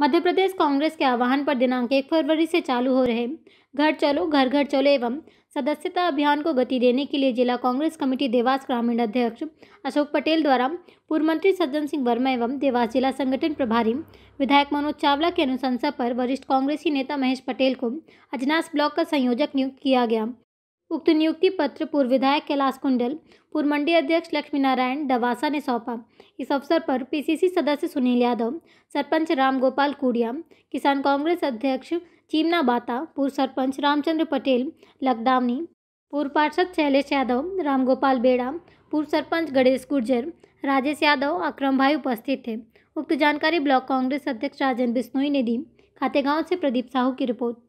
मध्य प्रदेश कांग्रेस के आह्वान पर दिनांक एक फरवरी से चालू हो रहे घर चलो घर घर चलो एवं सदस्यता अभियान को गति देने के लिए जिला कांग्रेस कमेटी देवास ग्रामीण अध्यक्ष अशोक पटेल द्वारा पूर्व मंत्री सज्जन सिंह वर्मा एवं देवास जिला संगठन प्रभारी विधायक मनोज चावला की अनुशंसा पर वरिष्ठ कांग्रेसी नेता महेश पटेल को अजनास ब्लॉक का संयोजक नियुक्त किया गया उक्त नियुक्ति पत्र पूर्व विधायक कैलाश कुंडल पूर्व मंडी अध्यक्ष लक्ष्मी नारायण डवासा ने सौंपा इस अवसर पर पीसीसी सदस्य सुनील यादव सरपंच राम गोपाल कूड़िया किसान कांग्रेस अध्यक्ष चीमना बाता पूर्व सरपंच रामचंद्र पटेल लकडावनी पूर्व पार्षद शैलेश यादव राम गोपाल बेड़ा पूर्व सरपंच गणेश गुर्जर राजेश यादव अक्रम भाई उपस्थित थे उक्त जानकारी ब्लॉक कांग्रेस अध्यक्ष राजन बिश्नोई ने दी खातेगांव से प्रदीप साहू की रिपोर्ट